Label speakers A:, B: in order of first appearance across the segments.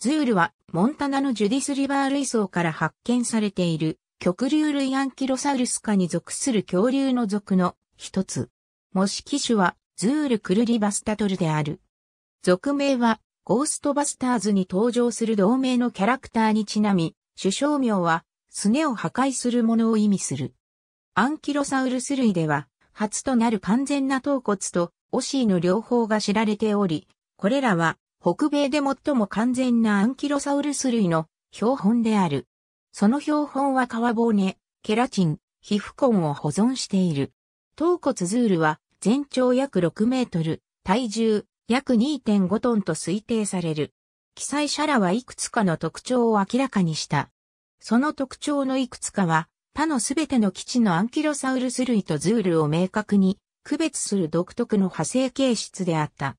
A: ズールはモンタナのジュディスリバー類層から発見されている極流類アンキロサウルス科に属する恐竜の属の一つ。模式種はズールクルリバスタトルである。属名はゴーストバスターズに登場する同名のキャラクターにちなみ、首相名はすねを破壊するものを意味する。アンキロサウルス類では初となる完全な頭骨とオシーの両方が知られており、これらは北米で最も完全なアンキロサウルス類の標本である。その標本は皮骨、ケラチン、皮膚根を保存している。頭骨ズールは全長約6メートル、体重約2.5トンと推定される。記載者らはいくつかの特徴を明らかにした。その特徴のいくつかは、他のすべての基地のアンキロサウルス類とズールを明確に区別する独特の派生形質であった。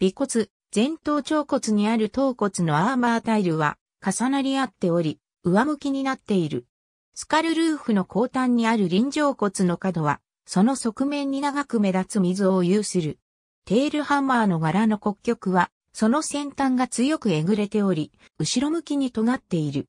A: 尾骨、前頭腸骨にある頭骨のアーマータイルは重なり合っており、上向きになっている。スカルルーフの後端にある臨場骨の角は、その側面に長く目立つ溝を有する。テールハンマーの柄の骨曲は、その先端が強くえぐれており、後ろ向きに尖っている。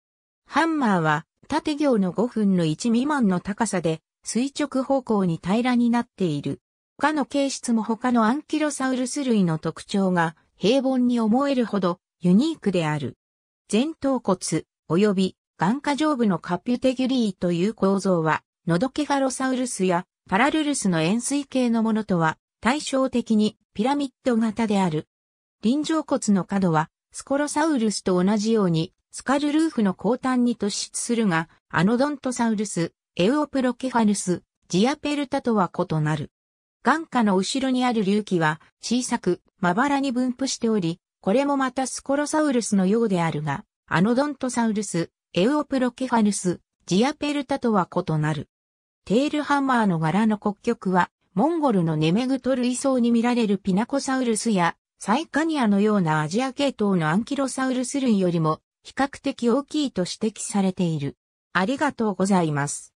A: ハンマーは、縦行の5分の1未満の高さで、垂直方向に平らになっている。他の形質も他のアンキロサウルス類の特徴が平凡に思えるほどユニークである。前頭骨及び眼下上部のカピュテギュリーという構造は、ノドケファロサウルスやパラルルスの円錐形のものとは対照的にピラミッド型である。臨場骨の角はスコロサウルスと同じようにスカルルーフの後端に突出するが、アノドントサウルス、エウオプロケファルス、ジアペルタとは異なる。眼下の後ろにある隆起は小さくまばらに分布しており、これもまたスコロサウルスのようであるが、アノドントサウルス、エウオプロケファルス、ジアペルタとは異なる。テールハンマーの柄の骨極は、モンゴルのネメグト類層に見られるピナコサウルスや、サイカニアのようなアジア系統のアンキロサウルス類よりも比較的大きいと指摘されている。ありがとうございます。